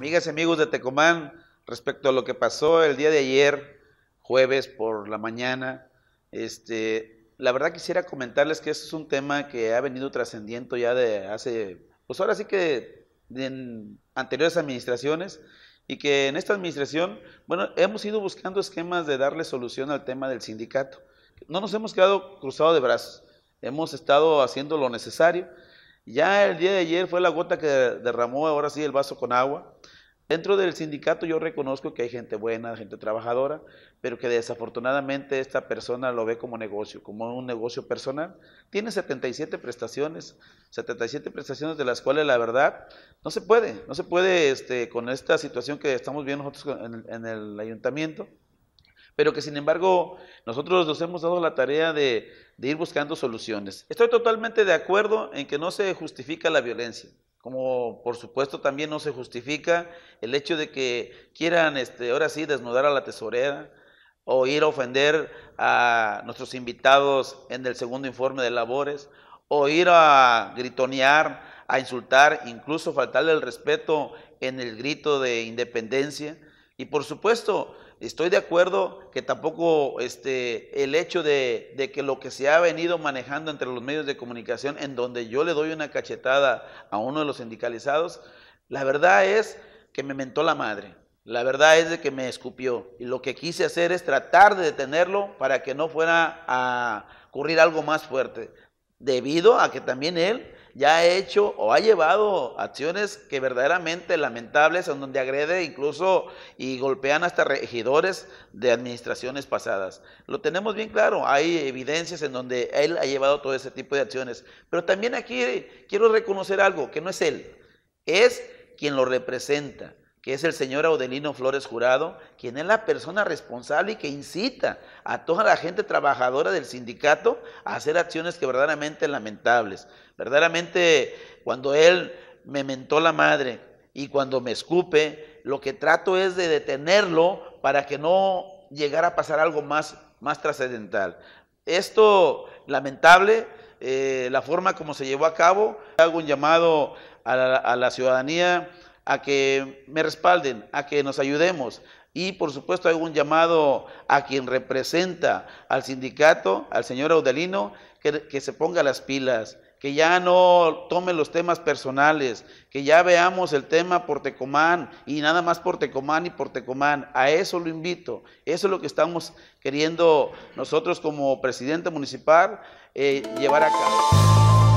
amigas y amigos de Tecomán, respecto a lo que pasó el día de ayer, jueves por la mañana, este, la verdad quisiera comentarles que este es un tema que ha venido trascendiendo ya de hace, pues ahora sí que en anteriores administraciones y que en esta administración, bueno, hemos ido buscando esquemas de darle solución al tema del sindicato. No nos hemos quedado cruzados de brazos, hemos estado haciendo lo necesario. Ya el día de ayer fue la gota que derramó ahora sí el vaso con agua. Dentro del sindicato yo reconozco que hay gente buena, gente trabajadora, pero que desafortunadamente esta persona lo ve como negocio, como un negocio personal. Tiene 77 prestaciones, 77 prestaciones de las cuales la verdad no se puede, no se puede este, con esta situación que estamos viendo nosotros en, el ayuntamiento, pero que sin embargo nosotros nos hemos dado la tarea de ir buscando soluciones. Estoy totalmente de acuerdo en que no se justifica la violencia. Como por supuesto también no se justifica el hecho de que quieran este, ahora sí desnudar a la tesorera o ir a ofender a nuestros invitados en el segundo informe de labores o ir a gritonear, a insultar, incluso faltarle el respeto en el grito de independencia. Y por supuesto, Estoy de acuerdo que tampoco este, el hecho de, de, que lo que se ha venido manejando entre los medios de comunicación, en donde yo le doy una cachetada a uno de los sindicalizados, la verdad es que me mentó la madre. La verdad es de que me escupió. Y lo que quise hacer es tratar de detenerlo para que no fuera a ocurrir algo más fuerte. Debido a que también él ya ha hecho o ha llevado acciones que verdaderamente lamentables, en donde agrede incluso y golpean hasta regidores de administraciones pasadas. Lo tenemos bien claro, hay evidencias en donde él ha llevado todo ese tipo de acciones. Pero también aquí quiero reconocer algo, que no es él, es quien lo representa que es el señor Audelino Flores Jurado, quien es la persona responsable y que incita a toda la gente trabajadora del sindicato a hacer acciones que verdaderamente lamentables. Verdaderamente, cuando él me mentó la madre y cuando me escupe, lo que trato es de detenerlo para que no llegara a pasar algo más, más trascendental. Esto lamentable, eh, la forma como se llevó a cabo, hago un llamado a la ciudadanía a que me respalden, a que nos ayudemos. Y por supuesto hay un llamado a quien representa al sindicato, al señor Audelino, que, se ponga las pilas, que ya no tome los temas personales, que ya veamos el tema por Tecomán y nada más por Tecomán y por Tecomán. A eso lo invito. Eso es lo que estamos queriendo nosotros como presidente municipal eh, llevar a cabo.